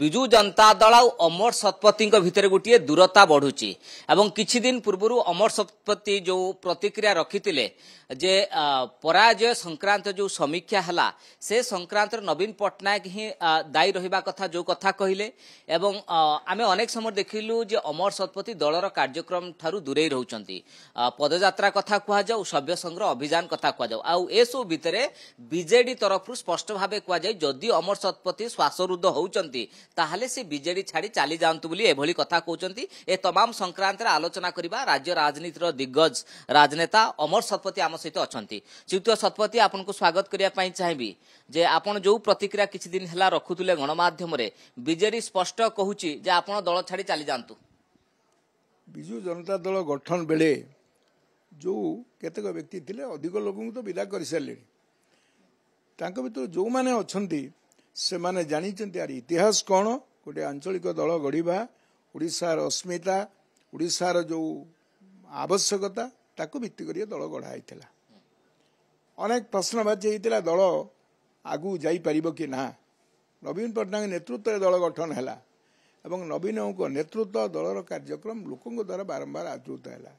ବିଜୁ ଜନତା ଦଳ ଆଉ ଅମର ଶତପଥୀଙ୍କ ଭିତରେ ଗୋଟିଏ ଦୂରତା ବଢ଼ୁଛି ଏବଂ କିଛି ଦିନ ପୂର୍ବରୁ ଅମର ଶତପଥୀ ଯେଉଁ ପ୍ରତିକ୍ରିୟା ରଖିଥିଲେ ଯେ ପରାଜୟ ସଂକ୍ରାନ୍ତ ଯେଉଁ ସମୀକ୍ଷା ହେଲା ସେ ସଂକ୍ରାନ୍ତରେ ନବୀନ ପଟ୍ଟନାୟକ ହିଁ ଦାୟୀ ରହିବା କଥା ଯେଉଁ କଥା କହିଲେ ଏବଂ ଆମେ ଅନେକ ସମୟ ଦେଖିଲୁ ଯେ ଅମର ଶତପଥୀ ଦଳର କାର୍ଯ୍ୟକ୍ରମ ଠାରୁ ଦୂରେଇ ରହୁଛନ୍ତି ପଦଯାତ୍ରା କଥା କୁହାଯାଉ ସଭ୍ୟ ସଂଗ୍ରହ ଅଭିଯାନ କଥା କୁହାଯାଉ ଆଉ ଏସବୁ ଭିତରେ ବିଜେଡି ତରଫରୁ ସ୍ପଷ୍ଟ ଭାବେ କୁହାଯାଏ ଯଦି ଅମର ଶତପଥୀ ଶ୍ୱାସରୁଦ୍ଧ ହେଉଛି ଦେଉଛନ୍ତି ତାହେଲେ ସେ ବିଜେଡି ଛାଡି ଚାଲି ଯାଆନ୍ତୁ ବୋଲି ଏଭଳି କଥା କହୁଛନ୍ତି ଏ ତମାମ ସଂକ୍ରାନ୍ତରେ ଆଲୋଚନା କରିବା ରାଜ୍ୟ ରାଜନୀତିର ଦିଗ୍ଗଜ ରାଜନେତା ଅମର ଶତପଥୀ ଆମ ସହିତ ଅଛନ୍ତି ଚ୍ୟୁତ ଶତପଥୀ ଆପଣଙ୍କୁ ସ୍ୱାଗତ କରିବା ପାଇଁ ଚାହିଁବି ଯେ ଆପଣ ଯେଉଁ ପ୍ରତିକ୍ରିୟା କିଛି ଦିନ ହେଲା ରଖୁଥିଲେ ଗଣମାଧ୍ୟମରେ ବିଜେଡି ସ୍ପଷ୍ଟ କହୁଛି ଯେ ଆପଣ ଦଳ ଛାଡି ଚାଲି ଯାଆନ୍ତୁ ବିଜୁ ଜନତା ଦଳ ଗଠନ ବେଳେ ଯେଉଁ କେତେକ ବ୍ୟକ୍ତି ଥିଲେ ଅଧିକ ଲୋକଙ୍କୁ ତ ବିଦା କରିସାରିଲେଣି ତାଙ୍କ ଭିତରୁ ଯେଉଁମାନେ ଅଛନ୍ତି ସେମାନେ ଜାଣିଛନ୍ତି ଆର ଇତିହାସ କ'ଣ ଗୋଟିଏ ଆଞ୍ଚଳିକ ଦଳ ଗଢ଼ିବା ଓଡ଼ିଶାର ଅସ୍ମିତା ଓଡ଼ିଶାର ଯେଉଁ ଆବଶ୍ୟକତା ତାକୁ ଭିତ୍ତି କରି ଦଳ ଗଢ଼ା ହେଇଥିଲା ଅନେକ ପ୍ରଶ୍ନବାଚୀ ହେଇଥିଲା ଦଳ ଆଗକୁ ଯାଇପାରିବ କି ନା ନବୀନ ପଟ୍ଟନାୟକ ନେତୃତ୍ୱରେ ଦଳ ଗଠନ ହେଲା ଏବଂ ନବୀନଙ୍କ ନେତୃତ୍ୱ ଦଳର କାର୍ଯ୍ୟକ୍ରମ ଲୋକଙ୍କ ଦ୍ୱାରା ବାରମ୍ବାର ଆଦୃତ ହେଲା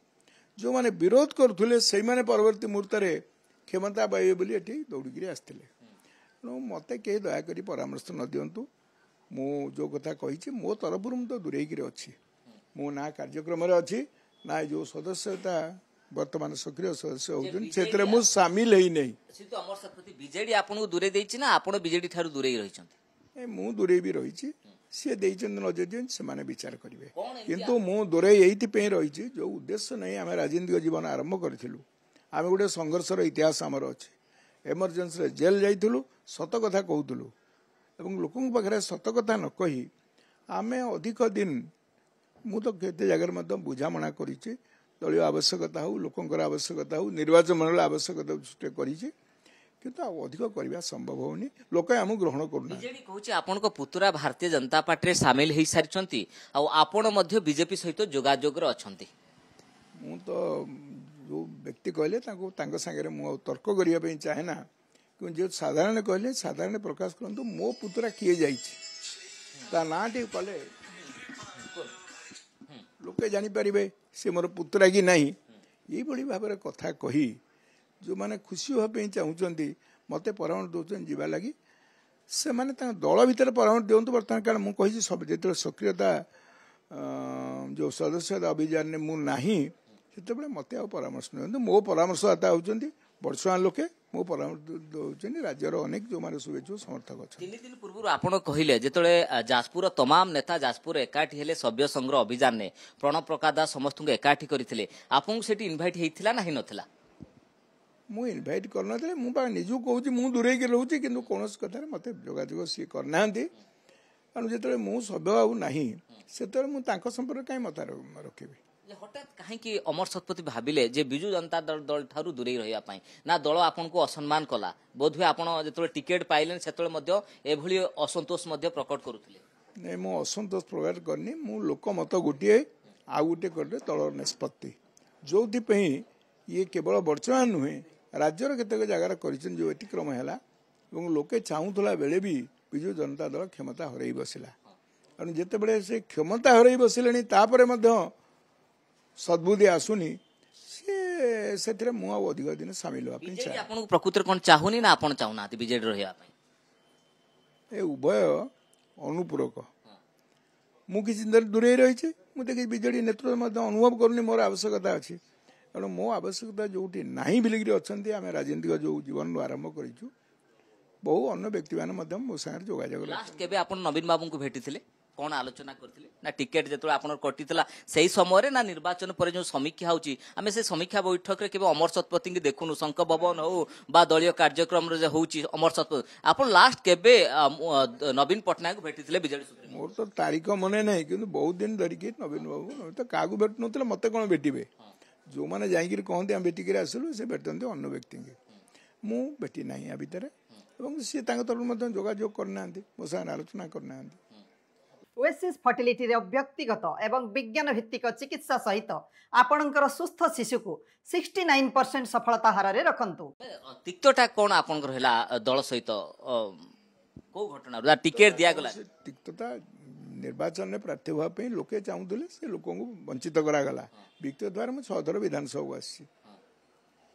ଯେଉଁମାନେ ବିରୋଧ କରୁଥିଲେ ସେଇମାନେ ପରବର୍ତ୍ତୀ ମୁହୂର୍ତ୍ତରେ କ୍ଷମତା ପାଇବେ ବୋଲି ଏଠି ଦୌଡ଼ିକିରି ଆସିଥିଲେ ତେଣୁ ମୋତେ କେହି ଦୟାକରି ପରାମର୍ଶ ନ ଦିଅନ୍ତୁ ମୁଁ ଯେଉଁ କଥା କହିଛି ମୋ ତରଫରୁ ମୁଁ ତ ଦୂରେଇକିରି ଅଛି ମୁଁ ନା କାର୍ଯ୍ୟକ୍ରମରେ ଅଛି ନା ଏ ଯେଉଁ ସଦସ୍ୟତା ବର୍ତ୍ତମାନ ସକ୍ରିୟ ସଦସ୍ୟ ହେଉଛନ୍ତି ସେଥିରେ ମୁଁ ସାମିଲ ହେଇନି ବିଜେଡି ଆପଣଙ୍କୁ ଦୂରେଇ ଦେଇଛି ନା ଆପଣ ବିଜେଡି ଠାରୁ ଦୂରେଇ ରହିଛନ୍ତି ମୁଁ ଦୂରେଇ ବି ରହିଛି ସିଏ ଦେଇଛନ୍ତି ନଜର ଦିଅନ୍ତି ସେମାନେ ବିଚାର କରିବେ କିନ୍ତୁ ମୁଁ ଦୂରେଇ ଏଇଥିପାଇଁ ରହିଛି ଯେଉଁ ଉଦ୍ଦେଶ୍ୟ ନେଇ ଆମେ ରାଜନୈତିକ ଜୀବନ ଆରମ୍ଭ କରିଥିଲୁ ଆମେ ଗୋଟେ ସଂଘର୍ଷର ଇତିହାସ ଆମର ଅଛି ଏମର୍ଜେନ୍ସିରେ ଜେଲ୍ ଯାଇଥିଲୁ ସତ କଥା କହୁଥିଲୁ ଏବଂ ଲୋକଙ୍କ ପାଖରେ ସତ କଥା ନ କହି ଆମେ ଅଧିକ ଦିନ ମୁଁ ତ କେତେ ଜାଗାରେ ମଧ୍ୟ ବୁଝାମଣା କରିଛି ଦଳୀୟ ଆବଶ୍ୟକତା ହେଉ ଲୋକଙ୍କର ଆବଶ୍ୟକତା ହେଉ ନିର୍ବାଚନ ମଣ୍ଡଳୀ ଆବଶ୍ୟକତା ସୃଷ୍ଟି କରିଛି କିନ୍ତୁ ଆଉ ଅଧିକ କରିବା ସମ୍ଭବ ହେଉନି ଲୋକେ ଆମକୁ ଗ୍ରହଣ କରୁନାହାନ୍ତି କହୁଛି ଆପଣଙ୍କ ପୁତୁରା ଭାରତୀୟ ଜନତା ପାର୍ଟିରେ ସାମିଲ ହୋଇସାରିଛନ୍ତି ଆଉ ଆପଣ ମଧ୍ୟ ବିଜେପି ସହିତ ଯୋଗାଯୋଗରେ ଅଛନ୍ତି ମୁଁ ତ जो व्यक्ति कहले सागर मुझे तर्क करने चाहे ना कि जो साधारण कहले साधारण प्रकाश करूँ मो पुतरा किए जा लोक जापरवे से मोर पुतरा कि नहीं भाव कथा कही जो मैंने खुशी हो चाहते मत पर दौरान जीवा लगी से मैंने दल भर परामर्श दिवत बर्तमान कारण मुझे जो सक्रियता अं, जो सदस्यता अभियान मुझे मुँह ସେତେବେଳେ ମୋତେ ଆଉ ପରାମର୍ଶ ନିଅନ୍ତୁ ମୋ ପରାମର୍ଶଦାତା ହେଉଛନ୍ତି ବର୍ଷମାନ ଲୋକେ ମୋ ପରାମର୍ଶ ଦେଉଛନ୍ତି ରାଜ୍ୟର ଅନେକ ଯେଉଁମାନେ ଶୁଭେଚ୍ଛୁ ସମର୍ଥକ ଅଛନ୍ତି ତିନି ଦିନ ପୂର୍ବରୁ ଆପଣ କହିଲେ ଯେତେବେଳେ ଯାଜପୁରର ତମାମ ନେତା ଯାଜପୁର ଏକାଠି ହେଲେ ସଭ୍ୟ ସଂଗ୍ରହ ଅଭିଯାନରେ ପ୍ରଣବ ପ୍ରକାଶ ଦାସ ସମସ୍ତଙ୍କୁ ଏକାଠି କରିଥିଲେ ଆପଣଙ୍କୁ ସେଠି ଇନଭାଇଟ୍ ହେଇଥିଲା ନା ହେଇନଥିଲା ମୁଁ ଇନଭାଇଟ୍ କରିନଥିଲି ମୁଁ ବା ନିଜକୁ କହୁଛି ମୁଁ ଦୂରେଇକି ରହୁଛି କିନ୍ତୁ କୌଣସି କଥାରେ ମୋତେ ଯୋଗାଯୋଗ ସିଏ କରିନାହାନ୍ତି ତେଣୁ ଯେତେବେଳେ ମୁଁ ସଭ୍ୟ ଆଉ ନାହିଁ ସେତେବେଳେ ମୁଁ ତାଙ୍କ ସମ୍ପର୍କରେ କାହିଁ ମତ ରଖିବି ଯେ ହଠାତ୍ କାହିଁକି ଅମର ଶତପଥୀ ଭାବିଲେ ଯେ ବିଜୁ ଜନତା ଦଳ ଦଳଠାରୁ ଦୂରେଇ ରହିବା ପାଇଁ ନା ଦଳ ଆପଣଙ୍କୁ ଅସମ୍ମାନ କଲା ବୋଧହୁଏ ଆପଣ ଯେତେବେଳେ ଟିକେଟ୍ ପାଇଲେନି ସେତେବେଳେ ମଧ୍ୟ ଏଭଳି ଅସନ୍ତୋଷ ମଧ୍ୟ ପ୍ରକଟ କରୁଥିଲେ ନାଇଁ ମୁଁ ଅସନ୍ତୋଷ ପ୍ରକାଶ କରିନି ମୁଁ ଲୋକମତ ଗୋଟିଏ ଆଉ ଗୋଟିଏ କରିଲେ ଦଳର ନିଷ୍ପତ୍ତି ଯେଉଁଥିପାଇଁ ଇଏ କେବଳ ବର୍ତ୍ତମାନ ନୁହେଁ ରାଜ୍ୟର କେତେକ ଜାଗାରେ କରିଛନ୍ତି ଯେଉଁ ବ୍ୟତିକ୍ରମ ହେଲା ଏବଂ ଲୋକେ ଚାହୁଁଥିଲା ବେଳେ ବି ବିଜୁ ଜନତା ଦଳ କ୍ଷମତା ହରାଇ ବସିଲା କାରଣ ଯେତେବେଳେ ସେ କ୍ଷମତା ହରାଇ ବସିଲେଣି ତାପରେ ମଧ୍ୟ ସଦ୍ବୁଦ୍ଧି ଆସୁନି ସିଏ ସେଥିରେ ମୁଁ ଆଉ ଅଧିକ ଦିନ ସାମିଲ ହେବା ପାଇଁ ଚାହେଁ ଆପଣଙ୍କୁ ପ୍ରକୃତିରେ କ'ଣ ଚାହୁଁନି ନା ଆପଣ ଚାହୁଁନାହାନ୍ତି ବିଜେଡ଼ି ରହିବା ପାଇଁ ଏ ଉଭୟ ଅନୁପୂରକ ମୁଁ କିଛି ଦିନରେ ଦୂରେଇ ରହିଛି ମୁଁ ଦେଖି ବିଜେଡ଼ି ନେତୃତ୍ୱ ମଧ୍ୟ ଅନୁଭବ କରୁନି ମୋର ଆବଶ୍ୟକତା ଅଛି ତେଣୁ ମୋ ଆବଶ୍ୟକତା ଯେଉଁଠି ନାହିଁ ବୋଲିକିରି ଅଛନ୍ତି ଆମେ ରାଜନୈତିକ ଯେଉଁ ଜୀବନରୁ ଆରମ୍ଭ କରିଛୁ ବହୁ ଅନ୍ୟ ବ୍ୟକ୍ତିମାନେ ମଧ୍ୟ ମୋ ସାଙ୍ଗରେ ଯୋଗାଯୋଗ କେବେ ଆପଣ ନବୀନ ବାବୁଙ୍କୁ ଭେଟିଥିଲେ କ'ଣ ଆଲୋଚନା କରିଥିଲେ ନା ଟିକେଟ୍ ଯେତେବେଳେ ଆପଣ କଟିଥିଲା ସେହି ସମୟରେ ନା ନିର୍ବାଚନ ପରେ ଯେଉଁ ସମୀକ୍ଷା ହେଉଛି ଆମେ ସେ ସମୀକ୍ଷା ବୈଠକରେ କେବେ ଅମର ଶତପଥୀଙ୍କୁ ଦେଖୁନୁ ଶଙ୍କ ଭବନ ହେଉ ବା ଦଳୀୟ କାର୍ଯ୍ୟକ୍ରମରେ ଯେ ହେଉଛି ଅମର ଶତପଥୀ ଆପଣ ଲାଷ୍ଟ କେବେ ନବୀନ ପଟ୍ଟନାୟକଙ୍କୁ ଭେଟିଥିଲେ ବିଜେଡି ମୋର ତ ତାରିଖ ମନେ ନାହିଁ କିନ୍ତୁ ବହୁତ ଦିନ ଧରିକି ନବୀନ ବାବୁ ତ କାହାକୁ ଭେଟୁନଥିଲେ ମୋତେ କ'ଣ ଭେଟିବେ ଯେଉଁମାନେ ଯାଇକିରି କହନ୍ତି ଆମେ ଭେଟିକିରି ଆସିଲୁ ସେ ଭେଟନ୍ତି ଅନ୍ୟ ବ୍ୟକ୍ତିଙ୍କୁ ମୁଁ ଭେଟି ନାହିଁ ୟା ଭିତରେ ଏବଂ ସିଏ ତାଙ୍କ ତରଫରୁ ମଧ୍ୟ ଯୋଗାଯୋଗ କରିନାହାନ୍ତି ମୋ ସାଙ୍ଗରେ ଆଲୋଚନା କରିନାହାନ୍ତି ଓଏସିସ୍ ଫର୍ଟିଲିଟିରେ ବ୍ୟକ୍ତିଗତ ଏବଂ ବିଜ୍ଞାନ ଭିତ୍ତିକ ଚିକିତ୍ସା ସହିତ ଆପଣଙ୍କର ସୁସ୍ଥ ଶିଶୁକୁ ସିକ୍ସଟି ନାଇନ୍ ପରସେଣ୍ଟ ସଫଳତା ହାରରେ ରଖନ୍ତୁ ତିକ୍ତଟା କ'ଣ ଆପଣଙ୍କର ହେଲା ଦଳ ସହିତ କେଉଁ ଘଟଣାରୁ ଟିକେଟ୍ ଦିଆଗଲା ତିକ୍ତଟା ନିର୍ବାଚନରେ ପ୍ରାର୍ଥୀ ହେବା ପାଇଁ ଲୋକେ ଚାହୁଁଥିଲେ ସେ ଲୋକଙ୍କୁ ବଞ୍ଚିତ କରାଗଲା ବ୍ୟକ୍ତିଗତ ଦ୍ୱାରା ମୁଁ ଛଅଥର ବିଧାନସଭାକୁ ଆସିଛି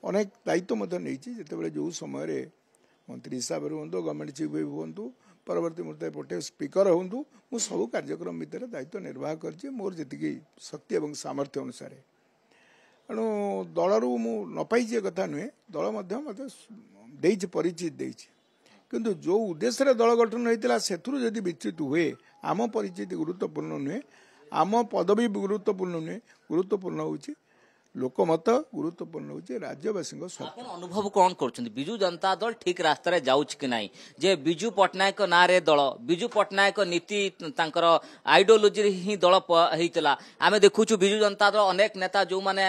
ଅନେକ ଦାୟିତ୍ୱ ମଧ୍ୟ ନେଇଛି ଯେତେବେଳେ ଯେଉଁ ସମୟରେ ମନ୍ତ୍ରୀ ହିସାବରେ ହୁଅନ୍ତୁ ଗଭର୍ଣ୍ଣମେଣ୍ଟ ଚିଫ୍ ହୁଅନ୍ତୁ ପରବର୍ତ୍ତୀ ମୁହୂର୍ତ୍ତରେ ଗୋଟେ ସ୍ପିକର ହୁଅନ୍ତୁ ମୁଁ ସବୁ କାର୍ଯ୍ୟକ୍ରମ ଭିତରେ ଦାୟିତ୍ୱ ନିର୍ବାହ କରିଛି ମୋର ଯେତିକି ଶକ୍ତି ଏବଂ ସାମର୍ଥ୍ୟ ଅନୁସାରେ ଏଣୁ ଦଳରୁ ମୁଁ ନ ପାଇଛି ଏ କଥା ନୁହେଁ ଦଳ ମଧ୍ୟ ମୋତେ ଦେଇଛି ପରିଚିତ ଦେଇଛି କିନ୍ତୁ ଯେଉଁ ଉଦ୍ଦେଶ୍ୟରେ ଦଳ ଗଠନ ହୋଇଥିଲା ସେଥିରୁ ଯଦି ବିଚ୍ୟୁତ ହୁଏ ଆମ ପରିଚିତି ଗୁରୁତ୍ୱପୂର୍ଣ୍ଣ ନୁହେଁ ଆମ ପଦବୀ ଗୁରୁତ୍ୱପୂର୍ଣ୍ଣ ନୁହେଁ ଗୁରୁତ୍ୱପୂର୍ଣ୍ଣ ହେଉଛି ଲୋକମତ ଗୁରୁତ୍ୱପୂର୍ଣ୍ଣ ହେଉଛି ରାଜ୍ୟବାସୀଙ୍କ ଆପଣ ଅନୁଭବ କ'ଣ କରୁଛନ୍ତି ବିଜୁ ଜନତା ଦଳ ଠିକ୍ ରାସ୍ତାରେ ଯାଉଛି କି ନାହିଁ ଯେ ବିଜୁ ପଟ୍ଟନାୟକ ନାଁରେ ଦଳ ବିଜୁ ପଟ୍ଟନାୟକ ନୀତି ତାଙ୍କର ଆଇଡିଓଲୋଜିରେ ହିଁ ଦଳ ହେଇଥିଲା ଆମେ ଦେଖୁଛୁ ବିଜୁ ଜନତା ଦଳ ଅନେକ ନେତା ଯେଉଁମାନେ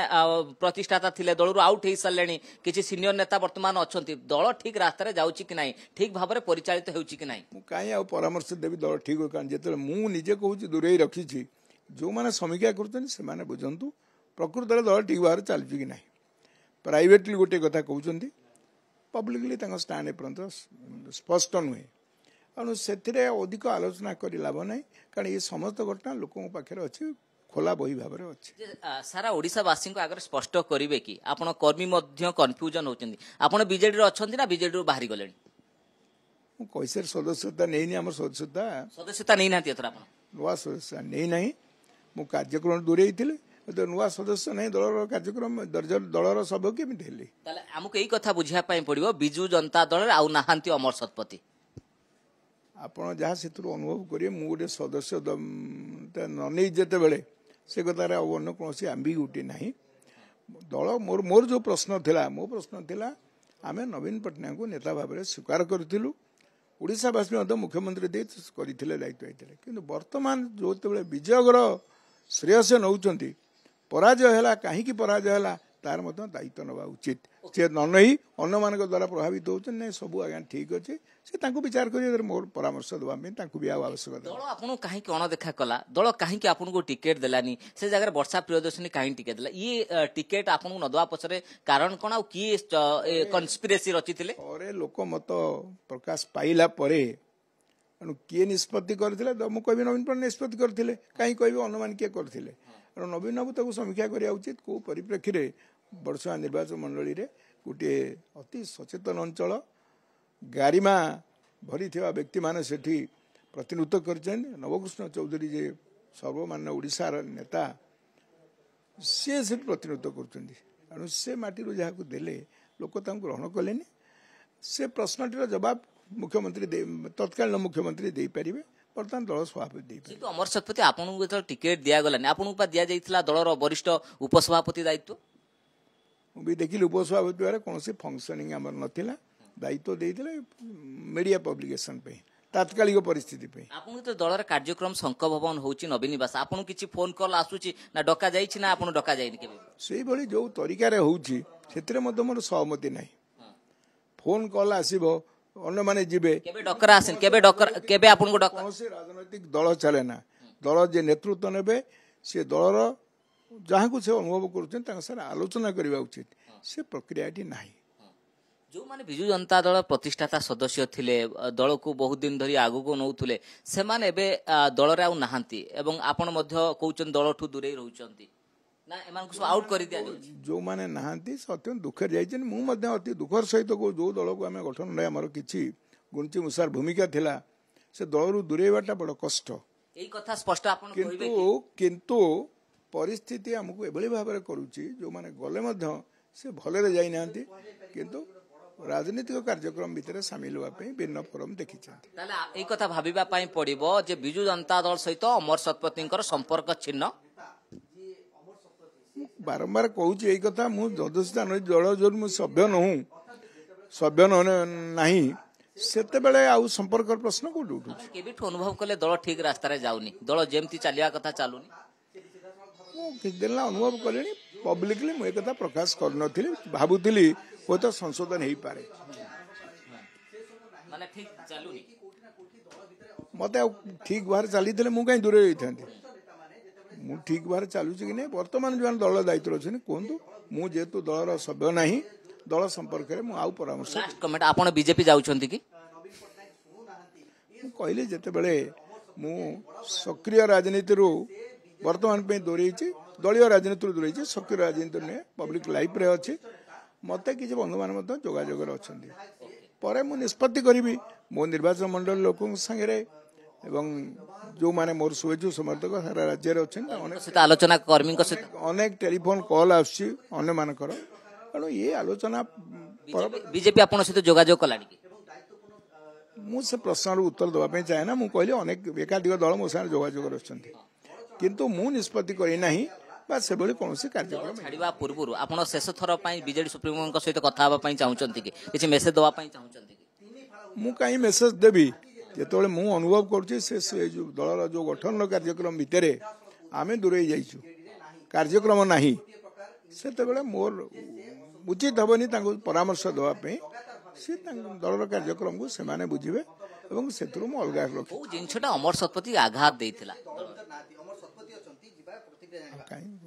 ପ୍ରତିଷ୍ଠାତା ଥିଲେ ଦଳରୁ ଆଉଟ୍ ହେଇସାରିଲେଣି କିଛି ସିନିୟର ନେତା ବର୍ତ୍ତମାନ ଅଛନ୍ତି ଦଳ ଠିକ୍ ରାସ୍ତାରେ ଯାଉଛି କି ନାହିଁ ଠିକ୍ ଭାବରେ ପରିଚାଳିତ ହେଉଛି କି ନାହିଁ ମୁଁ କାହିଁ ଆଉ ପରାମର୍ଶ ଦେବି ଦଳ ଠିକ୍ କାରଣ ଯେତେବେଳେ ମୁଁ ନିଜେ କହୁଛି ଦୂରେଇ ରଖିଛି ଯେଉଁମାନେ ସମୀକ୍ଷା କରୁଛନ୍ତି ସେମାନେ ବୁଝନ୍ତୁ ପ୍ରକୃତରେ ଦଳ ଠିକ୍ ଭାବରେ ଚାଲିଛି କି ନାହିଁ ପ୍ରାଇଭେଟଲି ଗୋଟିଏ କଥା କହୁଛନ୍ତି ପବ୍ଲିକଲି ତାଙ୍କ ଷ୍ଟାଣ୍ଡ ଏପର୍ଯ୍ୟନ୍ତ ସ୍ପଷ୍ଟ ନୁହେଁ ତେଣୁ ସେଥିରେ ଅଧିକ ଆଲୋଚନା କରି ଲାଭ ନାହିଁ କାରଣ ଏ ସମସ୍ତ ଘଟଣା ଲୋକଙ୍କ ପାଖରେ ଅଛି ଖୋଲା ବହି ଭାବରେ ଅଛି ସାରା ଓଡ଼ିଶାବାସୀଙ୍କୁ ଆଗରେ ସ୍ପଷ୍ଟ କରିବେ କି ଆପଣ କର୍ମୀ ମଧ୍ୟ କନଫ୍ୟୁଜନ୍ ହେଉଛନ୍ତି ଆପଣ ବିଜେଡ଼ିରୁ ଅଛନ୍ତି ନା ବିଜେଡ଼ିରୁ ବାହାରି ଗଲେଣି ମୁଁ କହିସାରି ସଦସ୍ୟତା ନେଇନି ଆମର ସଦସ୍ୟତା ସଦସ୍ୟତା ନେଇନାହାନ୍ତି ଏଥର ଆପଣ ନୂଆ ସଦସ୍ୟତା ନେଇନାହିଁ ମୁଁ କାର୍ଯ୍ୟକ୍ରମ ଦୂରେଇ ଥିଲି ନୂଆ ସଦସ୍ୟ ନାହିଁ ଦଳର କାର୍ଯ୍ୟକ୍ରମ ଦଳର ସଭ୍ୟ କେମିତି ହେଲି ତାହେଲେ ଆମକୁ ଏଇ କଥା ବୁଝିବା ପାଇଁ ପଡିବ ବିଜୁ ଜନତା ଦଳରେ ଆଉ ନାହାନ୍ତି ଅମର ଶତପଥୀ ଆପଣ ଯାହା ସେଥିରୁ ଅନୁଭବ କରିବେ ମୁଁ ଗୋଟେ ସଦସ୍ୟ ନ ନେଇ ଯେତେବେଳେ ସେ କଥାରେ ଆଉ ଅନ୍ୟ କୌଣସି ଆମ୍ବିଗୁଟି ନାହିଁ ଦଳ ମୋର ମୋର ଯେଉଁ ପ୍ରଶ୍ନ ଥିଲା ମୋ ପ୍ରଶ୍ନ ଥିଲା ଆମେ ନବୀନ ପଟ୍ଟନାୟକଙ୍କୁ ନେତା ଭାବରେ ସ୍ୱୀକାର କରିଥିଲୁ ଓଡ଼ିଶାବାସୀ ମଧ୍ୟ ମୁଖ୍ୟମନ୍ତ୍ରୀ ଦେଇ କରିଥିଲେ ଦାୟିତ୍ୱ ହେଇଥିଲେ କିନ୍ତୁ ବର୍ତ୍ତମାନ ଯେତେବେଳେ ବିଜୟଗର ଶ୍ରେୟସ ନେଉଛନ୍ତି ପରାଜୟ ହେଲା କାହିଁକି ପରାଜୟ ହେଲା ତାର ମଧ୍ୟ ଦାୟିତ୍ୱ ନେବା ଉଚିତ ସେ ନ ନେଇ ଅନ୍ୟମାନଙ୍କ ଦ୍ୱାରା ପ୍ରଭାବିତ ହେଉଛନ୍ତି ନାଇଁ ସବୁ ଆଜ୍ଞା ଠିକ୍ ଅଛି ସେ ତାଙ୍କୁ ବିଚାର କରି ମୋର ପରାମର୍ଶ ଦେବା ପାଇଁ ତାଙ୍କୁ ବି ଆଉ ଆବଶ୍ୟକତା ଦଳ ଆପଣଙ୍କୁ କାହିଁକି ଅଣଦେଖା କଲା ଦଳ କାହିଁକି ଆପଣଙ୍କୁ ଟିକେଟ୍ ଦେଲାନି ସେ ଜାଗାରେ ବର୍ଷା ପ୍ରିୟଦର୍ଶିନୀ କାହିଁକି ଟିକେଟ୍ ଦେଲା ଇଏ ଟିକେଟ୍ ଆପଣଙ୍କୁ ନ ଦେବା ପଛରେ କାରଣ କ'ଣ ଆଉ କିଏ କନସ୍ପିରେସି ରଚିଥିଲେ ପରେ ଲୋକମତ ପ୍ରକାଶ ପାଇଲା ପରେ ତେଣୁ କିଏ ନିଷ୍ପତ୍ତି କରିଥିଲେ ମୁଁ କହିବି ନବୀନ ପଟ୍ଟନାୟକ ନିଷ୍ପତ୍ତି କରିଥିଲେ କାହିଁକି କହିବି ଅନୁମାନ କିଏ କରିଥିଲେ ତେଣୁ ନବୀନ ବାବୁ ତାକୁ ସମୀକ୍ଷା କରିବା ଉଚିତ କେଉଁ ପରିପ୍ରେକ୍ଷୀରେ ବର୍ଷୁଆ ନିର୍ବାଚନ ମଣ୍ଡଳୀରେ ଗୋଟିଏ ଅତି ସଚେତନ ଅଞ୍ଚଳ ଗାରିମା ଭରିଥିବା ବ୍ୟକ୍ତିମାନେ ସେଠି ପ୍ରତିନିଧିତ୍ୱ କରିଛନ୍ତି ନବକୃଷ୍ଣ ଚୌଧୁରୀ ଯେ ସର୍ବମାନ୍ୟ ଓଡ଼ିଶାର ନେତା ସିଏ ସେଠି ପ୍ରତିନିଧିତ୍ୱ କରୁଛନ୍ତି ତେଣୁ ସେ ମାଟିରୁ ଯାହାକୁ ଦେଲେ ଲୋକ ତାଙ୍କୁ ଗ୍ରହଣ କଲେନି ସେ ପ୍ରଶ୍ନଟିର ଜବାବ ମୁଖ୍ୟମନ୍ତ୍ରୀ ତତ୍କାଳୀନ ମୁଖ୍ୟମନ୍ତ୍ରୀ ଦେଇପାରିବେ ବର୍ତ୍ତମାନ ଦଳ ସଭାପତି ଦେଇପାରିବେ ଅମର ଶତପଥୀ ଆପଣଙ୍କୁ ଯେତେବେଳେ ଟିକେଟ୍ ଦିଆଗଲାନି ଆପଣଙ୍କୁ ବା ଦିଆଯାଇଥିଲା ଦଳର ବରିଷ୍ଠ ଉପସଭାପତି ଦାୟିତ୍ୱ ମୁଁ ବି ଦେଖିଲି ଉପସଭାପତି ଭାବରେ କୌଣସି ଫଙ୍କସନିଂ ଆମର ନଥିଲା ଦାୟିତ୍ୱ ଦେଇଥିଲେ ମିଡ଼ିଆ ପବ୍ଲିକେସନ୍ ପାଇଁ ତାତ୍କାଳିକ ପରିସ୍ଥିତି ପାଇଁ ଆପଣଙ୍କୁ ଯେତେବେଳେ ଦଳର କାର୍ଯ୍ୟକ୍ରମ ଶଙ୍କ ଭବନ ହେଉଛି ନବୀନିବାସ ଆପଣଙ୍କୁ କିଛି ଫୋନ୍ କଲ୍ ଆସୁଛି ନା ଡକା ଯାଇଛି ନା ଆପଣ ଡକା ଯାଇନି କେବେ ସେଇଭଳି ଯେଉଁ ତରିକାରେ ହେଉଛି ସେଥିରେ ମଧ୍ୟ ମୋର ସହମତି ନାହିଁ ଫୋନ୍ କଲ୍ ଆସିବ ଅନ୍ୟମାନେ ଯିବେ କେବେ ଆପଣଙ୍କୁ କୌଣସି ରାଜନୈତିକ ଦଳ ଚାଲେ ନା ଦଳ ଯିଏ ନେତୃତ୍ୱ ନେବେ ସେ ଦଳର ଯାହାକୁ ସେ ଅନୁଭବ କରୁଛନ୍ତି ତାଙ୍କ ସାଙ୍ଗରେ ଆଲୋଚନା କରିବା ଉଚିତ ସେ ପ୍ରକ୍ରିୟାଟି ନାହିଁ ଯେଉଁମାନେ ବିଜୁ ଜନତା ଦଳ ପ୍ରତିଷ୍ଠାତା ସଦସ୍ୟ ଥିଲେ ଦଳକୁ ବହୁତ ଦିନ ଧରି ଆଗକୁ ନେଉଥିଲେ ସେମାନେ ଏବେ ଦଳରେ ଆଉ ନାହାନ୍ତି ଏବଂ ଆପଣ ମଧ୍ୟ କହୁଛନ୍ତି ଦଳଠୁ ଦୂରେଇ ରହୁଛନ୍ତି ଯେଉଁମାନେ ନାହାନ୍ତି ସେ ଅତ୍ୟନ୍ତ ଦୁଃଖରେ ଯାଇଛନ୍ତି ମୁଁ ମଧ୍ୟ ଅତି ଦୁଃଖର ସହିତ ଯେଉଁ ଦଳକୁ ଆମେ ଗଠନ ନେଇ ଆମର କିଛି ଗୁଞ୍ଜି ମୁଷାର ଭୂମିକା ଥିଲା ସେ ଦଳରୁ ଦୂରେଇବାଟା ବଡ଼ କଷ୍ଟ ଏଇ କଥା ସ୍ପଷ୍ଟ ଆପଣ କିନ୍ତୁ କିନ୍ତୁ ପରିସ୍ଥିତି ଆମକୁ ଏଭଳି ଭାବରେ କରୁଛି ଯେଉଁମାନେ ଗଲେ ମଧ୍ୟ ସେ ଭଲରେ ଯାଇନାହାନ୍ତି କିନ୍ତୁ ରାଜନୈତିକ କାର୍ଯ୍ୟକ୍ରମ ଭିତରେ ସାମିଲ ହେବା ପାଇଁ ଭିନ୍ନ ଫୋରମ ଦେଖିଛନ୍ତି ତାହେଲେ ଏଇ କଥା ଭାବିବା ପାଇଁ ପଡିବ ଯେ ବିଜୁ ଜନତା ଦଳ ସହିତ ଅମର ଶତପଥୀଙ୍କର ସମ୍ପର୍କ ଛିନ୍ନ ବାରମ୍ବାର କହୁଛି ଏଇ କଥା ମୁଁ ଯଦସ୍ଥାନ ଜଳ ଯୋଉ ମୁଁ ସଭ୍ୟ ନହୁଁ ସଭ୍ୟ ନାହିଁ ସେତେବେଳେ ଆଉ ସମ୍ପର୍କର ପ୍ରଶ୍ନ କୋଉଠି ଉଠୁଛି କେବେଠୁ ଅନୁଭବ କଲେ ଦଳ ଠିକ ରାସ୍ତାରେ ଯାଉନି ଦଳ ଯେମିତି ଚାଲିବା କଥା ଚାଲୁନି ମୁଁ କିଛି ଦିନ ଅନୁଭବ କଲିଣି ପବ୍ଲିକଲି ମୁଁ ଏକଥା ପ୍ରକାଶ କରିନଥିଲି ଭାବୁଥିଲି ହୁଏତ ସଂଶୋଧନ ହେଇପାରେ ମତେ ଆଉ ଠିକ ଭାବରେ ଚାଲିଥିଲେ ମୁଁ କାହିଁ ଦୂରେଇ ଯାଇଥାନ୍ତି ମୁଁ ଠିକ ଭାବରେ ଚାଲୁଛି କି ନାହିଁ ବର୍ତ୍ତମାନ ଯେଉଁମାନେ ଦଳ ଦାୟିତ୍ୱରେ ଅଛନ୍ତି କୁହନ୍ତୁ ମୁଁ ଯେହେତୁ ଦଳର ସଭ୍ୟ ନାହିଁ ଦଳ ସମ୍ପର୍କରେ ମୁଁ ଆଉ ପରାମର୍ଶ କମେଣ୍ଟ ଆପଣ ବିଜେପି ଯାଉଛନ୍ତି କି ମୁଁ କହିଲି ଯେତେବେଳେ ମୁଁ ସକ୍ରିୟ ରାଜନୀତିରୁ ବର୍ତ୍ତମାନ ପାଇଁ ଦୌଡ଼େଇଛି ଦଳୀୟ ରାଜନୀତିରୁ ଦୂରେଇଛି ସକ୍ରିୟ ରାଜନୀତି ନୁହେଁ ପବ୍ଲିକ ଲାଇଫରେ ଅଛି ମୋତେ କିଛି ବନ୍ଧୁମାନେ ମଧ୍ୟ ଯୋଗାଯୋଗରେ ଅଛନ୍ତି ପରେ ମୁଁ ନିଷ୍ପତ୍ତି କରିବି ମୋ ନିର୍ବାଚନ ମଣ୍ଡଳୀ ଲୋକଙ୍କ ସାଙ୍ଗରେ এবং ଯେଉଁମାନେ ମୋର ଶୁଭେଚ୍ଛୁ ସମର୍ଥକ ସାରା ରାଜ୍ୟରେ ଅଛନ୍ତି ଅନେକ ଆଲୋଚନା କର୍ମୀଙ୍କ ସହିତ ଅନେକ ଟେଲିଫୋନ୍ କଲ୍ ଆସୁଛି ଅନ୍ୟମାନଙ୍କର ତେଣୁ ଏ ଆଲୋଚନା ବିଜେପି ଆପଣଙ୍କ ସହିତ ଯୋଗାଯୋଗ କଲାଣି ମୁଁ ସେ ପ୍ରଶ୍ନର ଉତ୍ତର ଦେବା ପାଇଁ ଚାହେଁ ନା ମୁଁ କହିଲି ଅନେକ ଏକାଧିକ ଦଳ ମୋ ସାଙ୍ଗରେ ଯୋଗାଯୋଗ ରଖିଛନ୍ତି କିନ୍ତୁ ମୁଁ ନିଷ୍ପତ୍ତି କରିନାହିଁ ବା ସେଭଳି କୌଣସି କାର୍ଯ୍ୟକ୍ରମ ଛାଡ଼ିବା ପୂର୍ବରୁ ଆପଣ ଶେଷ ଥର ପାଇଁ ବିଜେଡି ସୁପ୍ରିମୋଙ୍କ ସହିତ କଥା ହେବା ପାଇଁ ଚାହୁଁଛନ୍ତି କି କିଛି ମେସେଜ ଦେବା ପାଇଁ ଚାହୁଁଛନ୍ତି କି ମୁଁ କାହିଁ ମେସେଜ ଦେବି ଯେତେବେଳେ ମୁଁ ଅନୁଭବ କରୁଛି ସେ ସେ ଯେଉଁ ଦଳର ଯେଉଁ ଗଠନର କାର୍ଯ୍ୟକ୍ରମ ଭିତରେ ଆମେ ଦୂରେଇ ଯାଇଛୁ କାର୍ଯ୍ୟକ୍ରମ ନାହିଁ ସେତେବେଳେ ମୋର ଉଚିତ ହେବନି ତାଙ୍କୁ ପରାମର୍ଶ ଦେବା ପାଇଁ ସେ ତାଙ୍କ ଦଳର କାର୍ଯ୍ୟକ୍ରମକୁ ସେମାନେ ବୁଝିବେ ଏବଂ ସେଥିରୁ ମୁଁ ଅଲଗା ରଖିବି ଜିନିଷଟା ଅମର ଶତପଥୀ ଆଘାତ ଦେଇଥିଲା କାହିଁକି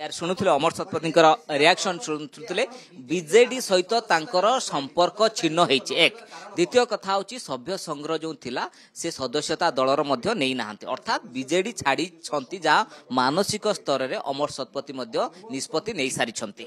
ଏହାର ଶୁଣୁଥିଲେ ଅମର ଶତପଥୀଙ୍କର ରିଆକ୍ସନ ଶୁଣୁଥିଲେ ବିଜେଡି ସହିତ ତାଙ୍କର ସମ୍ପର୍କ ଛିନ୍ନ ହେଇଛି ଏକ ଦ୍ୱିତୀୟ କଥା ହଉଛି ସଭ୍ୟ ସଂଗ୍ରହ ଯେଉଁ ଥିଲା ସେ ସଦସ୍ୟତା ଦଳର ମଧ୍ୟ ନେଇନାହାନ୍ତି ଅର୍ଥାତ୍ ବିଜେଡି ଛାଡିଛନ୍ତି ଯାହା ମାନସିକ ସ୍ତରରେ ଅମର ଶତପଥୀ ମଧ୍ୟ ନିଷ୍ପତ୍ତି ନେଇସାରିଛନ୍ତି